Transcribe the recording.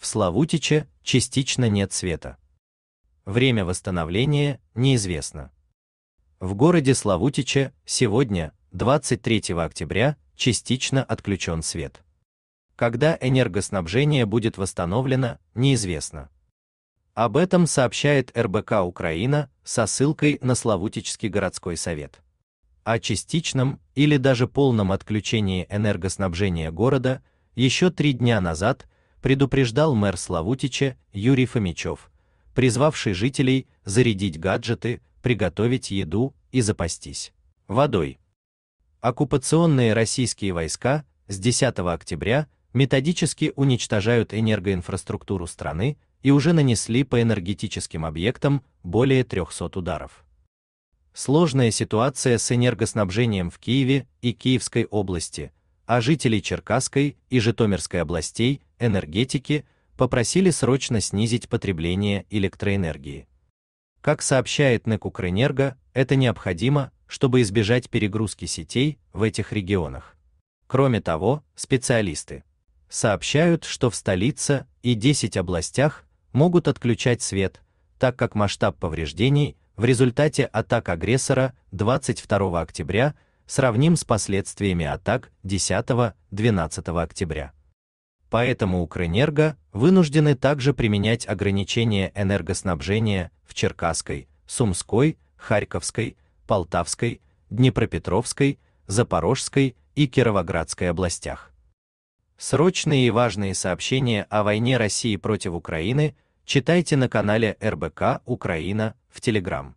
в Славутиче частично нет света. Время восстановления неизвестно. В городе Славутиче сегодня, 23 октября, частично отключен свет. Когда энергоснабжение будет восстановлено, неизвестно. Об этом сообщает РБК Украина со ссылкой на Славутичский городской совет. О частичном или даже полном отключении энергоснабжения города еще три дня назад предупреждал мэр Славутича Юрий Фомичев, призвавший жителей зарядить гаджеты, приготовить еду и запастись водой. Оккупационные российские войска с 10 октября методически уничтожают энергоинфраструктуру страны и уже нанесли по энергетическим объектам более 300 ударов. Сложная ситуация с энергоснабжением в Киеве и Киевской области – а жители Черкасской и Житомирской областей энергетики попросили срочно снизить потребление электроэнергии. Как сообщает НЭК Укрэнерго, это необходимо, чтобы избежать перегрузки сетей в этих регионах. Кроме того, специалисты сообщают, что в столице и 10 областях могут отключать свет, так как масштаб повреждений в результате атак агрессора 22 октября – сравним с последствиями атак 10-12 октября. Поэтому Укрэнерго вынуждены также применять ограничения энергоснабжения в Черкасской, Сумской, Харьковской, Полтавской, Днепропетровской, Запорожской и Кировоградской областях. Срочные и важные сообщения о войне России против Украины читайте на канале РБК Украина в Телеграм.